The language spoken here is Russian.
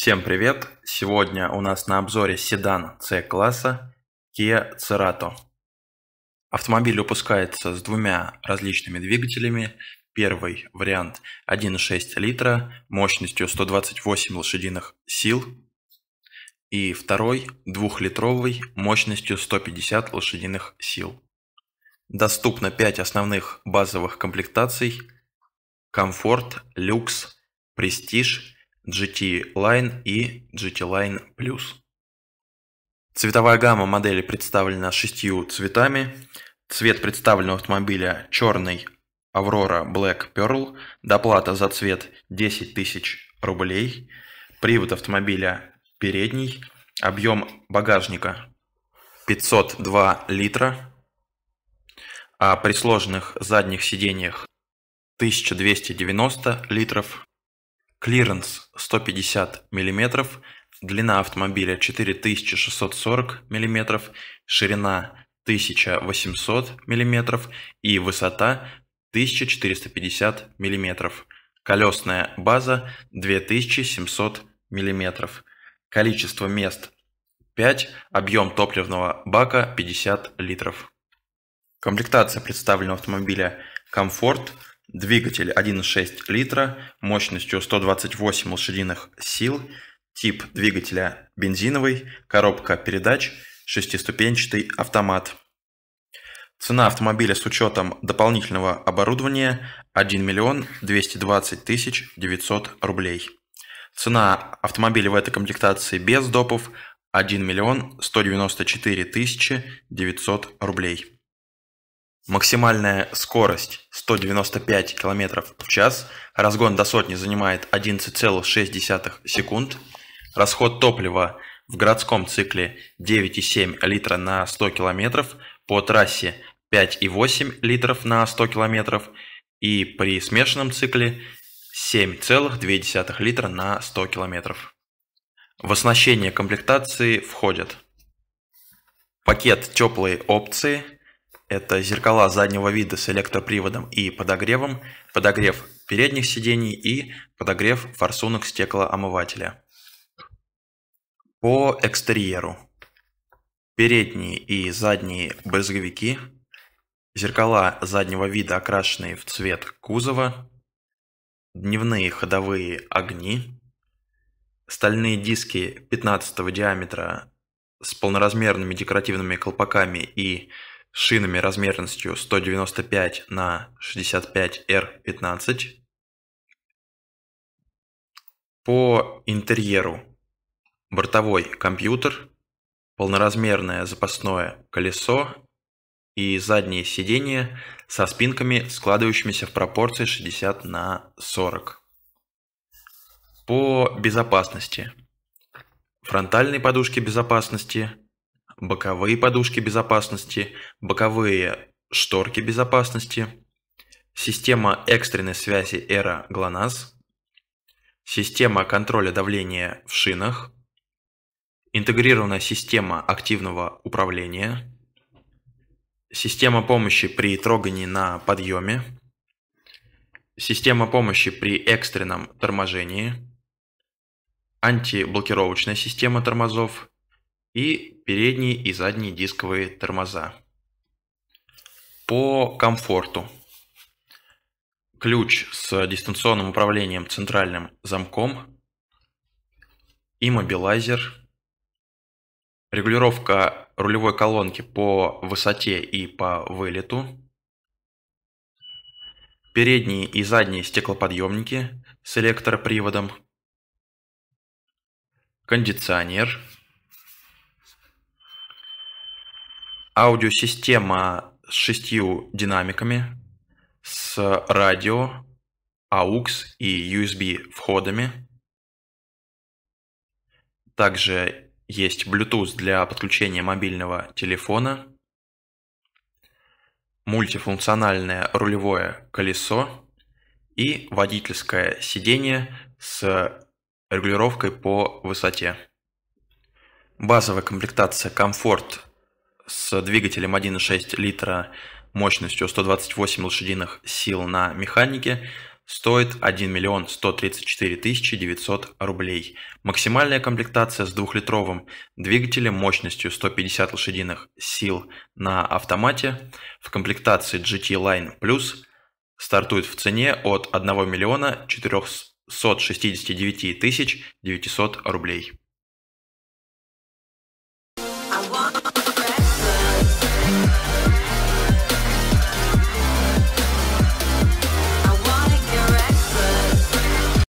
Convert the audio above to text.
Всем привет! Сегодня у нас на обзоре седан C-класса Kia Cerato. Автомобиль выпускается с двумя различными двигателями. Первый вариант 1,6 литра мощностью 128 лошадиных сил. И второй двухлитровый мощностью 150 лошадиных сил. Доступно 5 основных базовых комплектаций. Комфорт, люкс, престиж – GT Line и GT Line Plus. Цветовая гамма модели представлена шестью цветами. Цвет представленного автомобиля черный Aurora Black Pearl. Доплата за цвет 10 тысяч рублей. Привод автомобиля передний. Объем багажника 502 литра. А при сложных задних сидениях 1290 литров. Клиренс 150 мм, длина автомобиля 4640 мм, ширина 1800 мм и высота 1450 мм. Колесная база 2700 мм. Количество мест 5, объем топливного бака 50 литров. Комплектация представленного автомобиля «Комфорт» Двигатель 1,6 литра мощностью 128 лошадиных сил, тип двигателя бензиновый, коробка передач, шестиступенчатый автомат. Цена автомобиля с учетом дополнительного оборудования 1 миллион 220 тысяч 900 рублей. Цена автомобиля в этой комплектации без допов 1 миллион 194 тысячи 900 рублей. Максимальная скорость 195 км в час. Разгон до сотни занимает 11,6 секунд. Расход топлива в городском цикле 9,7 литра на 100 км. По трассе 5,8 литров на 100 км. И при смешанном цикле 7,2 литра на 100 км. В оснащение комплектации входят пакет теплые опции – это зеркала заднего вида с электроприводом и подогревом, подогрев передних сидений и подогрев форсунок стеклоомывателя. По экстерьеру. Передние и задние брызговики, зеркала заднего вида окрашенные в цвет кузова, дневные ходовые огни, стальные диски 15 диаметра с полноразмерными декоративными колпаками и шинами размерностью 195 на 65R15. По интерьеру бортовой компьютер, полноразмерное запасное колесо и задние сиденья со спинками, складывающимися в пропорции 60 на 40. По безопасности. Фронтальные подушки безопасности, боковые подушки безопасности, боковые шторки безопасности, система экстренной связи Эра ГЛОНАСС, система контроля давления в шинах, интегрированная система активного управления, система помощи при трогании на подъеме, система помощи при экстренном торможении, антиблокировочная система тормозов, и передние и задние дисковые тормоза. По комфорту. Ключ с дистанционным управлением центральным замком, иммобилайзер, регулировка рулевой колонки по высоте и по вылету, передние и задние стеклоподъемники с электроприводом, кондиционер – аудиосистема с шестью динамиками, с радио, AUX и USB входами. Также есть Bluetooth для подключения мобильного телефона, мультифункциональное рулевое колесо и водительское сиденье с регулировкой по высоте. Базовая комплектация комфорт с двигателем 1,6 литра мощностью 128 лошадиных сил на механике стоит 1 миллион 134 тысячи 900 рублей. Максимальная комплектация с двухлитровым двигателем мощностью 150 лошадиных сил на автомате в комплектации GT Line Plus стартует в цене от 1 миллиона 469 тысяч 900 рублей. I want